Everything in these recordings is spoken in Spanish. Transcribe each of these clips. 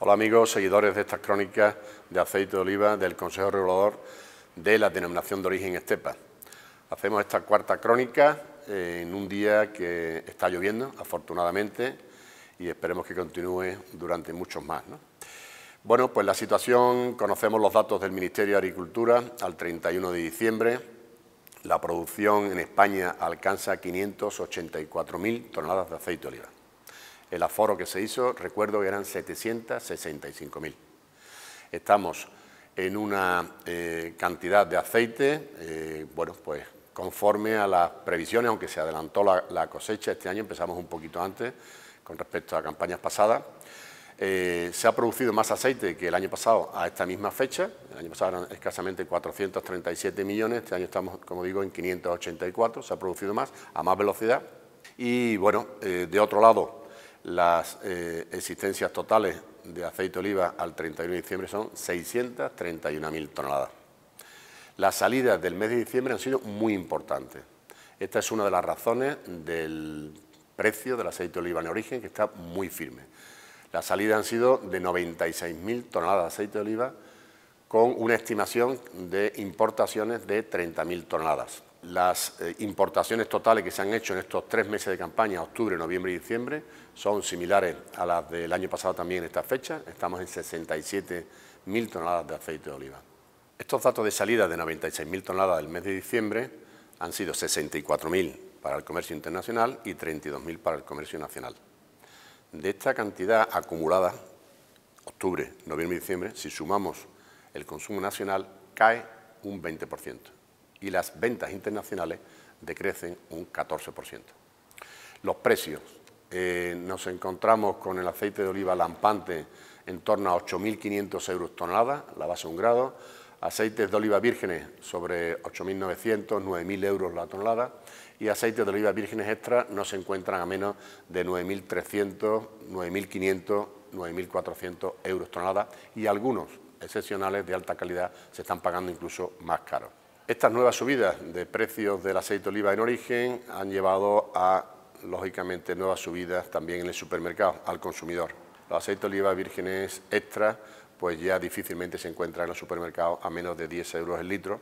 Hola amigos, seguidores de estas crónicas de aceite de oliva del Consejo Regulador de la Denominación de Origen Estepa. Hacemos esta cuarta crónica en un día que está lloviendo, afortunadamente, y esperemos que continúe durante muchos más. Bueno, pues la situación, conocemos los datos del Ministerio de Agricultura al 31 de diciembre. La producción en España alcanza 584.000 toneladas de aceite de oliva. El aforo que se hizo, recuerdo que eran 765.000. Estamos en una eh, cantidad de aceite, eh, bueno, pues conforme a las previsiones, aunque se adelantó la, cosecha este año, empezamos un poquito antes con respecto a campañas pasadas. Eh, se ha producido más aceite que el año pasado a esta misma fecha, el año pasado eran escasamente 437 millones, este año estamos, como digo, en 584, se ha producido más, a más velocidad. Y bueno, de otro lado, las eh, existencias totales de aceite de oliva al 31 de diciembre son 631.000 toneladas. Las salidas del mes de diciembre han sido muy importantes. Esta es una de las razones del precio del aceite de oliva en origen, que está muy firme. Las salidas han sido de 96.000 toneladas de aceite de oliva, con una estimación de importaciones de 30.000 toneladas las eh, importaciones totales que se han hecho en estos tres meses de campaña, octubre, noviembre y diciembre, son similares a las del año pasado también en esta fecha. Estamos en 67.000 toneladas de aceite de oliva. Estos datos de salida de 96.000 toneladas del mes de diciembre han sido 64.000 para el comercio internacional y 32.000 para el comercio nacional. De esta cantidad acumulada, octubre, noviembre y diciembre, si sumamos el consumo nacional, cae un 20% y las ventas internacionales decrecen un 14%. Los precios. Eh, nos encontramos con el aceite de oliva lampante en torno a 8.500 euros tonelada, la base un grado, aceites de oliva vírgenes sobre 8.900, 9.000 euros la tonelada y aceites de oliva vírgenes extra no se encuentran a menos de 9.300, 9.500, 9.400 euros tonelada y algunos excepcionales de alta calidad se están pagando incluso más caros. Estas nuevas subidas de precios del aceite oliva en origen han llevado a, lógicamente, nuevas subidas también en el supermercado, al consumidor. Los aceites de oliva vírgenes extra, pues ya difícilmente se encuentran en los supermercados a menos de 10 euros el litro.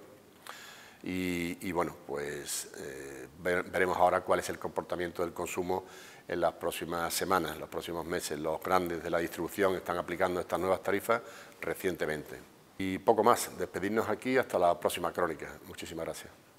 Y, bueno, pues eh, veremos ahora cuál es el comportamiento del consumo en las próximas semanas, en los próximos meses. Los grandes de la distribución están aplicando estas nuevas tarifas recientemente. Y poco más, despedirnos aquí hasta la próxima crónica. Muchísimas gracias.